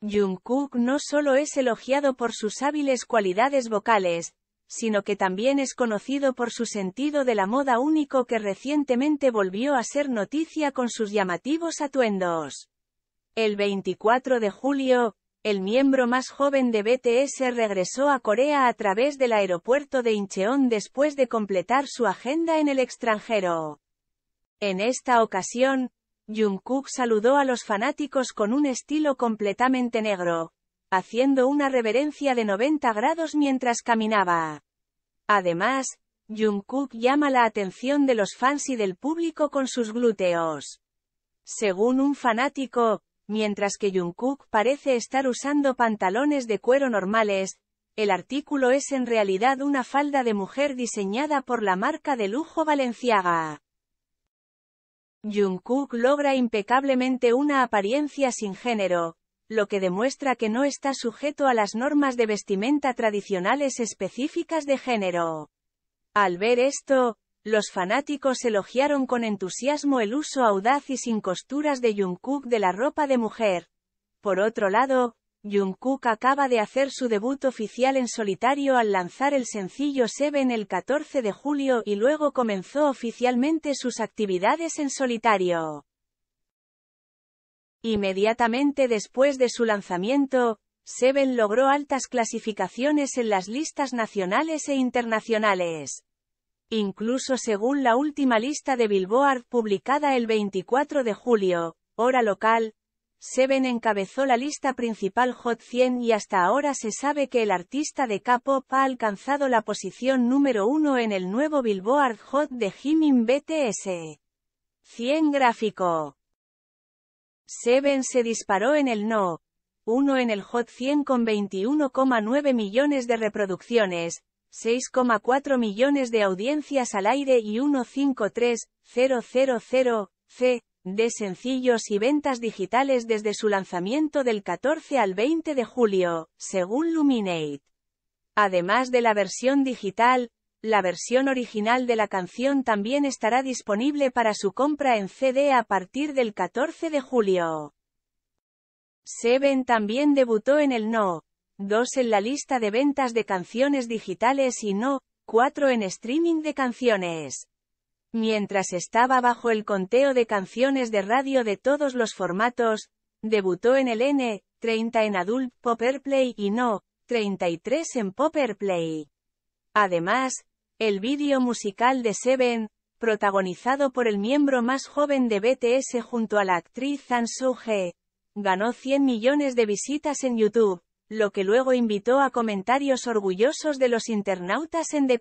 Jungkook no solo es elogiado por sus hábiles cualidades vocales, sino que también es conocido por su sentido de la moda único que recientemente volvió a ser noticia con sus llamativos atuendos. El 24 de julio, el miembro más joven de BTS regresó a Corea a través del aeropuerto de Incheon después de completar su agenda en el extranjero. En esta ocasión, Jungkook saludó a los fanáticos con un estilo completamente negro, haciendo una reverencia de 90 grados mientras caminaba. Además, Jungkook llama la atención de los fans y del público con sus glúteos. Según un fanático, mientras que Jungkook parece estar usando pantalones de cuero normales, el artículo es en realidad una falda de mujer diseñada por la marca de lujo Valenciaga. Jungkook logra impecablemente una apariencia sin género, lo que demuestra que no está sujeto a las normas de vestimenta tradicionales específicas de género. Al ver esto, los fanáticos elogiaron con entusiasmo el uso audaz y sin costuras de Jungkook de la ropa de mujer. Por otro lado, Jungkook acaba de hacer su debut oficial en solitario al lanzar el sencillo Seven el 14 de julio y luego comenzó oficialmente sus actividades en solitario. Inmediatamente después de su lanzamiento, Seven logró altas clasificaciones en las listas nacionales e internacionales. Incluso según la última lista de Billboard publicada el 24 de julio, hora local, Seven encabezó la lista principal Hot 100 y hasta ahora se sabe que el artista de K-pop ha alcanzado la posición número uno en el nuevo Billboard Hot de Jimin BTS. 100 gráfico. Seven se disparó en el No. 1 en el Hot 100 con 21,9 millones de reproducciones, 6,4 millones de audiencias al aire y 153,000, C, de sencillos y ventas digitales desde su lanzamiento del 14 al 20 de julio, según Luminate. Además de la versión digital, la versión original de la canción también estará disponible para su compra en CD a partir del 14 de julio. Seven también debutó en el No. 2 en la lista de ventas de canciones digitales y No. 4 en streaming de canciones. Mientras estaba bajo el conteo de canciones de radio de todos los formatos, debutó en el N, 30 en Adult Pop Play y No, 33 en Pop Play. Además, el vídeo musical de Seven, protagonizado por el miembro más joven de BTS junto a la actriz Zhang soo ganó 100 millones de visitas en YouTube, lo que luego invitó a comentarios orgullosos de los internautas en The